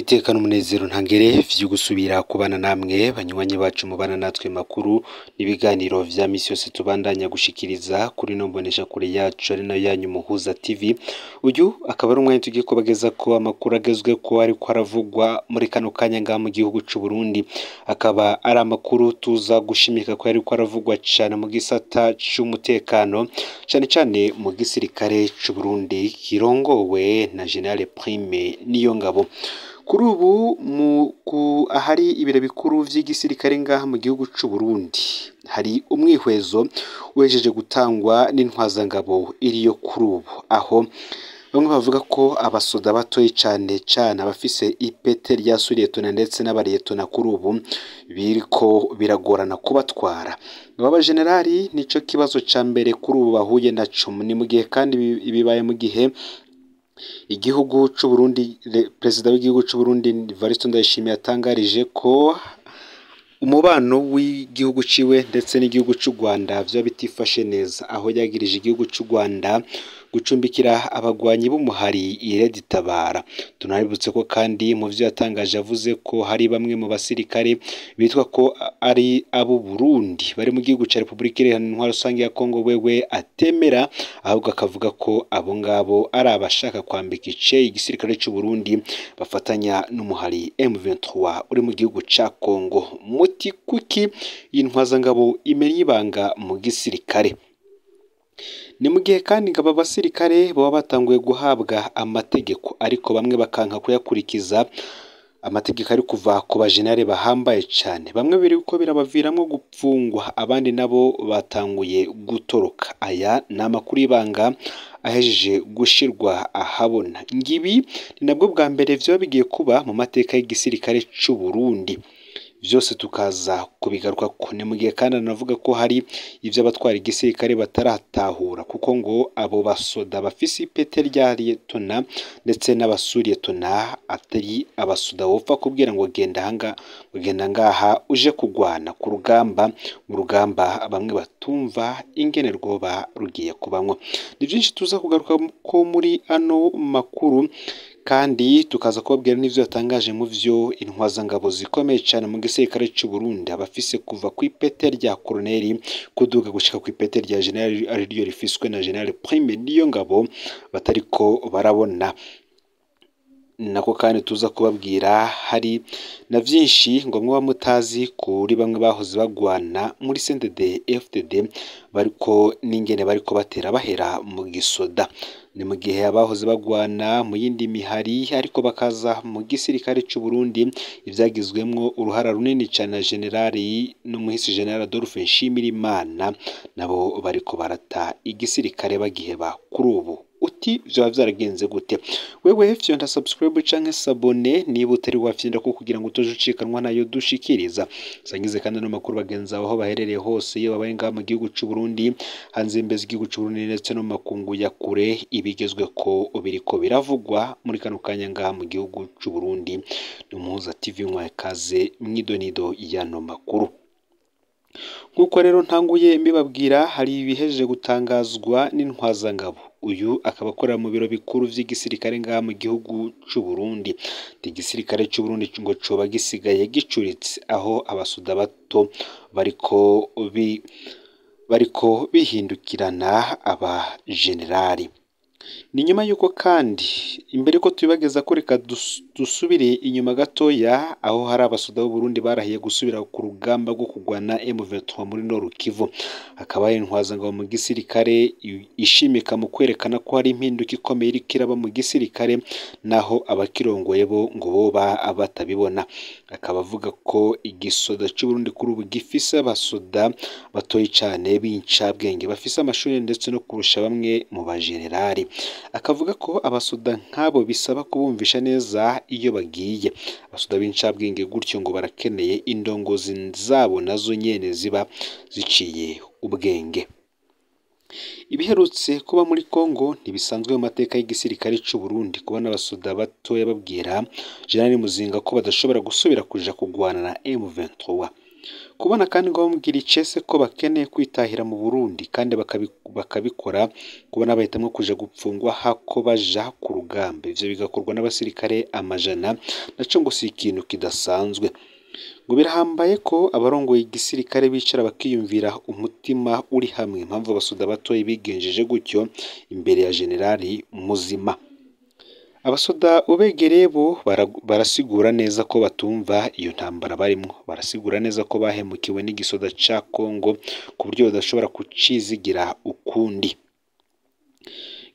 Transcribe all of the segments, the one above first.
iteka n'umunezero ntangere byo gusubira kubana namwe banywanyi bacu mubana natwe makuru n'ibiganiro bya misi yose tubandanya gushikiriza kuri no mbonesha kure yacu ari nayo yanyu muhuza TV uyu akaba ari umwanya tugiye kubageza ko amakuru agezwe ko ari ko aravugwa muri kano kanya ngaha mu gihugu cy'u Burundi akaba ari amakuru tuza gushimika ko ari ko aravugwa cyane mu gisata cy'umutekano cyane cyane mu gisirikare cy'u Burundi kirongowe na Generale Prime niyo ngabo Kuri ubu mu ku ahari ibiro bikuru by'igisirikare ngaha mu gihugu cy'u Burundi, hari umwihwezo wejeje gutangwa n'intwazangabo iriyo kuri ubu, aho bamwe bavuga ko abasoda batoye cyane cyane abafise ipeti rya suretona ndetse n'abaretona kuri ubu biriko biragorana kubatwara, abajenerali nicyo kibazo cya mbere kuri ubu bahuye na nacyo, ni mu gihe kandi bibaye mu gihe Igihugu cy'u Burundi, Perezida w'igihugu cy'u Burundi Evariste Ndayishimiye yatangarije ko umubano w'igihugu ciwe ndetse n'igihugu cy'u Rwanda byaba bitifashe neza, aho yagirije igihugu cy'u Rwanda gucumbikira abagwanyi b'umuhari irede itabara tunabibutse ko kandi mu byo yatangaje avuze ko hari bamwe mu basirikare bitwa ko ari abo Burundi bari mu gihugu cya Repubulika Iharanira Rusange ya Kongo wewe atemera ahubwo akavuga ko abo ngabo ari abashaka kwambika ice igisirikare cy'u Burundi bafatanya n'umuhari M23 uri mu gihugu cya Kongo muti kuki intwazangabo imenya ibanga mu gisirikare ni mu gihe kandi ngo aba basirikare baba batanguye guhabwa amategeko ariko bamwe bakanka kuyakurikiza amategeko ari kuva ku bajenare bahambaye cyane bamwe biri uko birabaviramo gupfungwa abandi nabo batanguye gutoroka aya ni amakuru y'ibanga ahejeje gushyirwa ahabona ngibi ni nabwo bwa mbere byaba bigiye kuba mu mateka y'igisirikare cy'u Burundi byose tukaza kubigaruka ku gihe kandi anavuga ko hari iby'abatwara igisirikare bataratahura kuko ngo abo basoda bafise ipeti rya liyetona ndetse n'abasuriyetona atari abasoda wopfa kubwira ngo genda ngaha uje kugwana ku rugamba mu rugamba bamwe batumva ingene rwoba rugiye kubanywa ni byinshi tuza kugaruka ko muri ano makuru kandi tukaza kubabwira n'ibyo yatangaje mu vyo byo intwazangabo zikomeye cyane mu gisirikare cy'u Burundi abafise kuva ku ipete rya koroneri kuduga gushika ku ipete rya generali ariryo rifiswe na generali prime niyo ngabo batariko barabona nako kandi tuza kubabwira hari na byinshi ngo muba mutazi kuri bamwe bahoze bagwana muri sentede fdd bariko n'ingene bariko batera bahera mu gisoda ni mu gihe abahoze bagwana mu yindi mihari ariko bakaza mu gisirikare cy'u Burundi ibyagizwemo uruhara runini cyane na generali n'umuhisi generali Adolphe Nshimirimana nabo bariko barata igisirikare bagiheba kuri ubu ati byaba byaragenze gute wewe fyonda subscribe cyangwa sabone niba utari wafyinda ko kugira ngo utuje ucikanwa nayo dushikiriza sangize kandi n'amakuru bagenzi aho baherereye hose iyo babaye ngaha mu gihugu cy'u Burundi hanze y'imbe z'igihugu cy'u Burundi ndetse no makungu ya kure ibigezwe ko biriko biravugwa muri kano kanya ngaha mu gihugu cy'u Burundi ni Muhuza TV nkwaye kaze mwidonido y'ano makuru nk'uko rero ntanguye mbibabwira hari ibihejeje gutangazwa n'intwazangabo uyu akaba akora mu biro bikuru by'igisirikare ngaha mu gihugu cy'u Burundi igisirikare cy'u Burundi ngo coba gisigaye gicuritse aho abasuda bato bariko bariko bihindukirana abajenerali Ni nyuma y'uko kandi imbere ko tubibageza ko reka dusubire inyuma gatoya aho hari abasoda Burundi barahiye gusubira ku rugamba rwo kurwana M23 muri Nord hakaba hari intwazangabo mu gisirikare ishimika mu kwerekana ko hari impinduka ikomeye iriko iraba mu gisirikare naho abakirongoye bo ngo boba batabibona akaba avuga ko igisoda cy'uburundi kuri ubu gifise abasoda batoye cyane b'incabwenge bafise amashuri ndetse no kurusha bamwe mu bajenerali akavuga ko abasoda nk'abo bisaba kubumvisha neza iyo bagiye abasoda b'incabwenge gutyo ngo barakeneye indongozi zabo nazo nyene ziba ziciye ubwenge Ibiherutse kuba muri Congo ntibisanzwe mu mateka y'igisirikare cy'u Burundi kubona n’abasuda batoya babwira Jenerali Muzinga ko badashobora gusubira kuja kurwana na M23 kubona kandi ngo bamubwira icese ko bakeneye kwitahira mu Burundi kandi bakabikora kubona bahitamo kuja gupfungwa hako baja ku rugamba ibyo bigakorwa n'abasirikare amajana naco ngo si ikintu kidasanzwe ngo birahambaye ko abarongoye igisirikare bicara bakiyumvira umutima uri hamwe impamvu abasoda batoye bigenjeje gutyo imbere ya generali muzima abasoda ubegereye bo barasigura neza ko batumva iyo ntambara barimo barasigura neza ko bahemukiwe n'igisoda cya kongo ku buryo badashobora kucizigira ukundi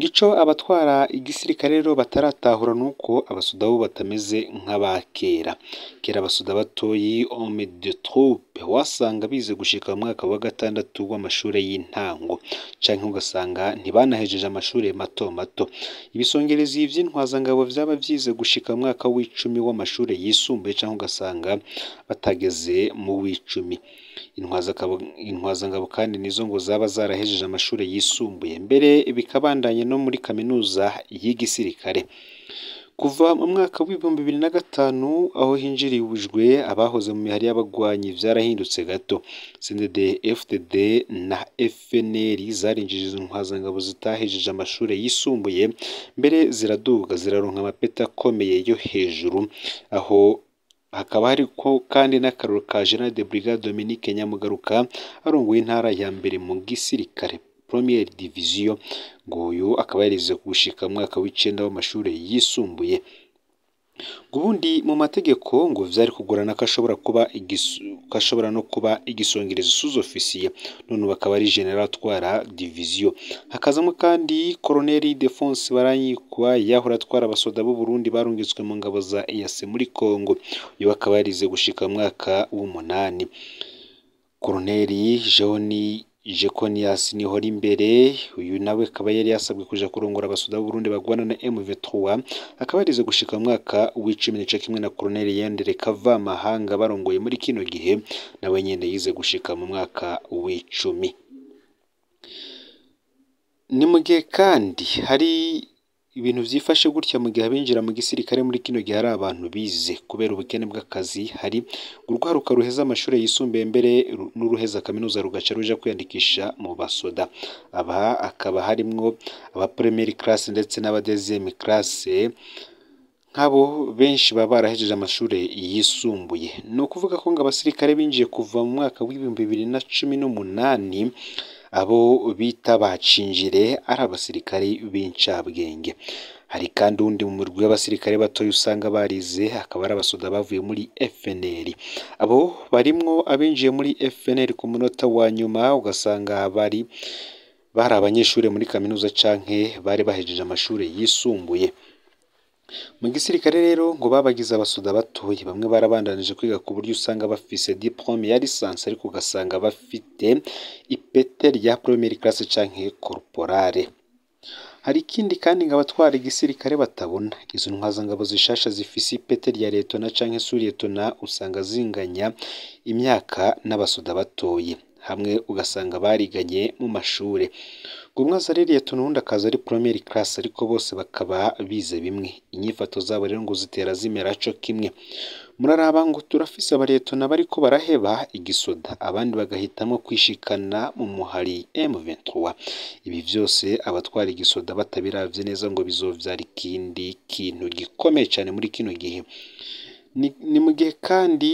gico abatwara igisirikare rero bataratahura nuko uko abasudabu batameze nk'aba kera kera abasuda batoyi homme de troupe wasanga bize gushika mu mwaka wa gatandatu w'amashuri y'intango canke ugasanga ntibanahejeje amashuri mato mato ibisongerezi vy'intwazangabo byaba byize gushika mu mwaka w'icumi w'amashuri yisumbuye canke ugasanga batageze mu w'icumi intwazangabo kandi nizo ngo zaba zarahejeje amashuri yisumbuye mbere bikabandanya no muri kaminuza y'igisirikare kuva mu mwaka w'ibihumbi bibiri na gatanu aho hinjirijwe abahoze mu mihari y'abagwanyi byarahindutse gato cdd ftd na fnr zarinjije impuzangabo zitahejeje amashuri yisumbuye mbere ziraduga ziraronka amapeta akomeye yo hejuru aho hakaba hariko kandi n'akariro ka General de Brigade Dominique Nyamugaruka arongoye intara ya mbere mu gisirikare premier Division nguyu akaba yarejeje gushika mu mwaka w'icenda w'amashuri yisumbuye ubundi mu mategeko ngo vyari kugorana ko ashobora kuba ko no kuba igisongerezo suzofisiye none bakaba ari general atwara diviziyo hakazamo kandi colonel Defonse Baranyikwa yahora atwara abasoda b'u Burundi barungitswe mu ngabo za EAC muri Congo uyu akaba yarize gushika mu mwaka w'umunani colonel John Jeconias Nihora imbere uyu nawe akaba yari yasabwe kuja kurongora abasuda burundi bagwana na MV3 akaba yarize gushika mwaka w'icumi n'ice kimwe na Colonel Yendere Kavamahanga barongoye muri kino gihe nawe nyene yize gushika mu mwaka w'icumi ni mu gihe kandi hari ibintu byifashe gutya mu gihe abinjira mu gisirikare muri kino gihe hari abantu bize kubera ubukene bw'akazi hari urwaruka ruheza amashuri yisumbuye mbere n'uruheza kaminuza rugaca ruja kwiyandikisha mu basoda aba akaba harimo aba premier class ndetse n'aba deuxième class nk'abo benshi baba barahejeje amashuri yisumbuye ni ukuvuga ko ngo abasirikare binjiye kuva mu mwaka w'ibihumbi bibiri na cumi n'umunani abo bita bacinjire ari abasirikari b'incabwenge hari kandi undi mu murwi w'abasirikare batoya usanga barize akaba ari abasoda bavuye muri FNL abo barimwo abinjiye muri FNL ku munota wa nyuma ugasanga bari bari abanyeshuri muri kaminuza canke bari bahejeje amashuri yisumbuye Mu gisirikare rero ngo babagize abasoda batoye bamwe barabandanije kwiga ku buryo usanga bafise diplôme ya licence ariko ugasanga bafite ipeti rya Premier classe canke corporale. Hari ikindi kandi ngo abatwara igisirikare batabona, izo ntwazangabo zishasha zifise ipeti rya Liyetona canke na usanga zinganya imyaka n'abasoda batoye hamwe ugasanga bariganye mu mashure. buri umwe aza ari liyetona ubundi akaza ari poromeri karasi ariko bose bakaba bize bimwe inyifato zabo rero ngo zitera zimera cyo kimwe muraraba ngo turafise abaliyetona bariko baraheba igisoda abandi bagahitamo kwishikana mu muhari M23 ibi byose abatwara igisoda batabiravye neza ngo bizovyara ikindi kintu gikomeye cyane muri kino gihe ni mu gihe kandi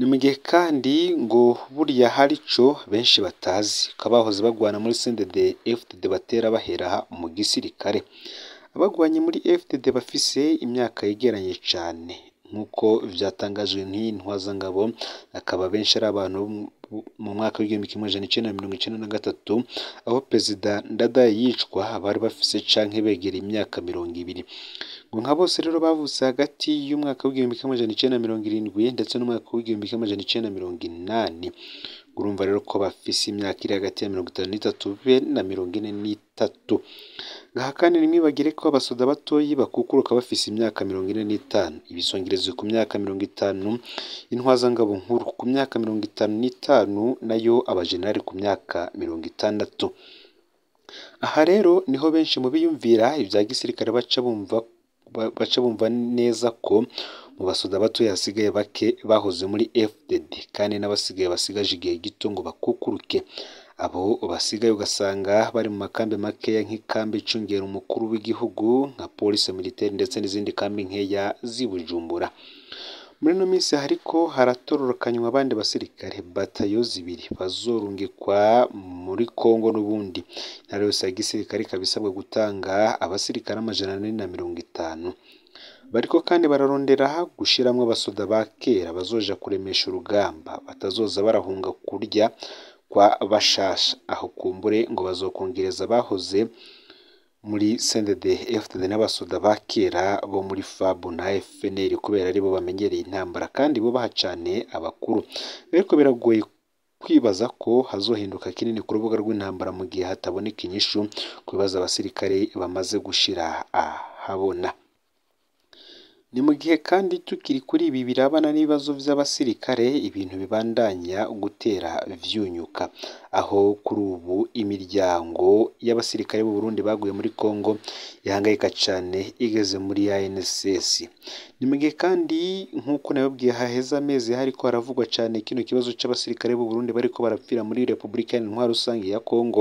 ni mu gihe kandi ngo burya hari ico benshi batazi bakaba bahoze bagwana muri sendede FDD batera bahera mu gisirikare abagwanye muri FDD bafise imyaka yegeranye cyane. nk'uko byatangajwe n'iyi ntwazangabo akaba abenshi ari abantu mu mwaka w'igihumbi kimwe ijana icyenda mirongo icyenda na gatatu aho perezida ndada yicwa bari bafise canke begera imyaka mirongo ibiri ngo nka bose rero bavutse hagati y'umwaka w'igihumbi kimwe ijana icyenda mirongo irindwi ndetse n'umwaka w'igihumbi kimwe ijana icyenda mirongo inani urumva rero ko bafise imyaka iri hagati ya mirongo itanu n'itatu be na mirongo ine n'itatu ngaha kandi ntimwibagire ko abasoda batoyi bakukuruka bafise imyaka mirongo ine n'itanu ibisongereze ku myaka mirongo itanu intwazangabo nkuru ku myaka mirongo itanu n'itanu nayo abajenerali ku myaka mirongo itandatu aha rero niho benshi mu biyumvira ibya gisirikare baca bumva neza ko mu basoda batoya hasigaye bake bahoze muri FDD kandi n'abasigaye basigaje igihe gito ngo bakukuruke abo basigaye ugasanga bari mu makambi makeya nk'ikambi icungera umukuru w'igihugu nka polisi militaire ndetse n'izindi kambi nkeya zibujumbura Bujumbura muri ino minsi ariko haratororokanywa abandi basirikare batayo zibiri bazorungikwa muri Congo n'ubundi intara yose ya gisirikare ikaba isabwa gutanga abasirikare amajana ane na mirongo itanu bariko kandi bararondera gushiramwo abasoda ba kera bazoja kuremesha urugamba batazoza barahunga kurya kwa bashasha aho kumbure ngo bazokongereza bahoze muri sendede fdd n'abasoda ba kera bo muri fabu na fnl kubera aribo bamenyereye intambara kandi bo bahacane abakuru ariko biragoye kwibaza ko hazohinduka kinini ku rubuga rw'intambara mu gihe hataboneka inyishu ku abasirikare bamaze gushira ahabona Ni mu gihe kandi tukiri kuri ibi birabana n'ibibazo by'abasirikare ibintu bibandanya gutera vyunyuka aho kuri ubu imiryango y'abasirikare b'u Burundi baguye muri Congo ihangayika cyane igeze muri ANSS ni mu gihe kandi nk'uko nababwiye haheze amezi hariko haravugwa cyane kino kibazo cy’abasirikare b'u Burundi bariko barapfira muri Republika Intwaro rusange ya Congo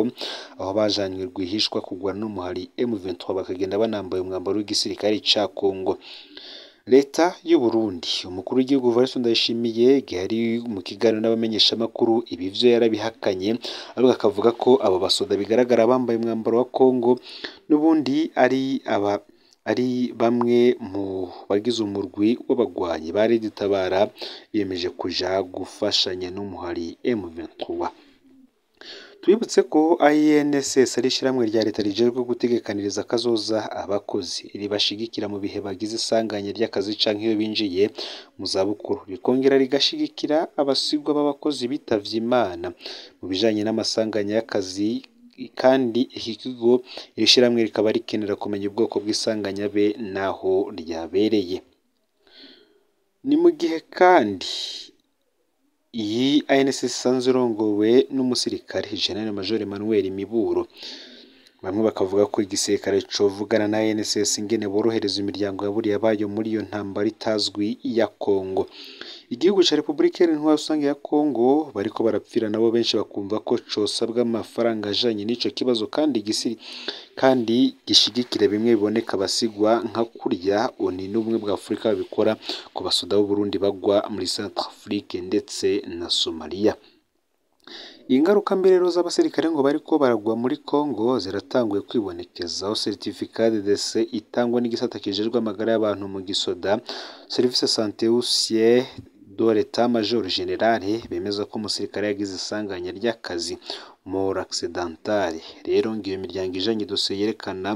aho bajanywe rwihishwa kugwa n'umuhari M23 bakagenda banambaye umwambaro w'igisirikare cya Congo leta y'u Burundi umukuru w'igihugu Valens Ndayishimiye yari mu kiganiro n'abamenyeshamakuru ibi byo yarabihakanye ariko akavuga ko abo basoda bigaragara bambaye umwambaro wa Kongo n'ubundi ari aba ari bamwe mu bagize umurwi w'abagwanyi bari dutabara biyemeje kuja gufashanya n'umuhari M23. Tubibutse ko INSS ari ishyirahamwe rya leta rijejwe gutegekaniriza akazoza abakozi, ribashigikira mu bihe bagize isanganya ry'akazi canke iyo binjiye mu zabukuru, rikongera rigashigikira abasigwa b'abakozi bitavye Imana mu bijanye n'amasanganya y'akazi, kandi iki kigo iri shirahamwe rikaba rikenera kumenya ubwoko bw'isanganya be n'aho ryabereye. Ni mu gihe kandi Iyi INSS isanzwe irongowe n'umusirikare Jenerali Major Emmanuel Miburo bamwe bakavuga ko igisirikare covugana na NSS ingene borohereza imiryango yaburiye bayo muri iyo ntambara itazwi ya Kongo igihugu cya Repubulika Iharanira Rusange ya Kongo bariko barapfira nabo benshi bakumva ko cosabwa amafaranga ajanye n'ico kibazo kandi gisiri kandi gishyigikira bimwe biboneka basigwa nka kurya oni n'ubumwe bwa Afurika babikora ku basoda b'u Burundi bagwa muri Centrafrique ndetse na Somalia Ingaruka mberero z'abasirikare ngo bari ko baragwa muri Congo ziratanguye kwibonekeza aho Certificat de décès itangwa n'igisata kijejwe amagara y'abantu mu Gisoda Service Sante Officielle de l'Etat Major General bemeza ko umusirikare yagize isanganya ry'akazi mort accidentale rero ngo iyo miryango ijanye idosiye yerekana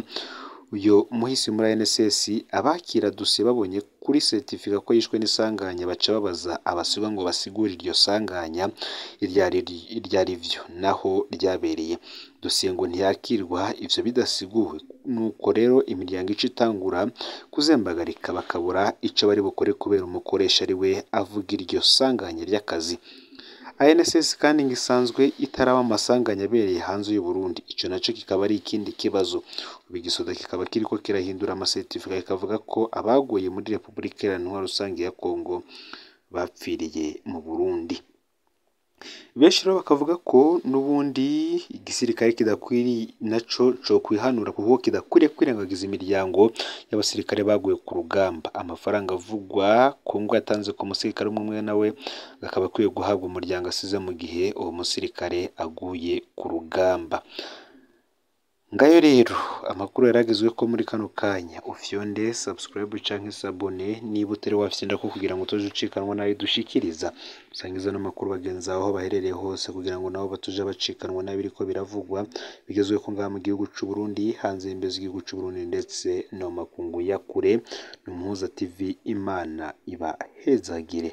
uyu muhisi muri NSS abakira dosiye babonye kuri seritifika ko yishwe n'isanganya baca babaza abasigwa ngo basigure iryo sanganya iryo ari naho ryabereye dosiye ngo ntiyakirwa ibyo bidasiguwe nuko rero imiryango ica itangura kuzembagarika bakabura icyo bari bukore kubera umukoresha ari we avuga iryo sanganya ry'akazi INSS kandi ngo isanzwe itaraba amasanganya abereye hanze y'u Burundi icyo nacyo kikaba ari ikindi kibazo ubu igisoda kikaba kiriko kirahindura amasertifika kikavuga ko abaguye muri Repubulika Iharanira Rusange ya Kongo bapfiriye mu Burundi Benshi rero bakavuga ko n'ubundi igisirikare kidakwiriye nacyo cokwihanura kuko kidakwiriye kwirengagiza imiryango y'abasirikare baguye ku rugamba. Amafaranga avugwa ku ngo yatanze ku musirikare umwe umwe nawe akaba akwiye guhabwa umuryango asize mu gihe uwo musirikare aguye ku rugamba. ngayo rero amakuru yaragezwe ko muri kano kanya ufyonde sabusikarayibu cyangwa sabone niba utari wafite ko kugira ngo utujye ucikanwa n'ayo dushikiriza usangiza n'amakuru bagenzi aho baherereye hose kugira ngo nabo batuje bacikanwa n'abiri ko biravugwa bigezweho ko ngaha mu gihugu cy'u Burundi hanze y'imbizi y'igihugu cy'u Burundi ndetse no makungu ya kure ni umuhuza tivi imana ibahezagire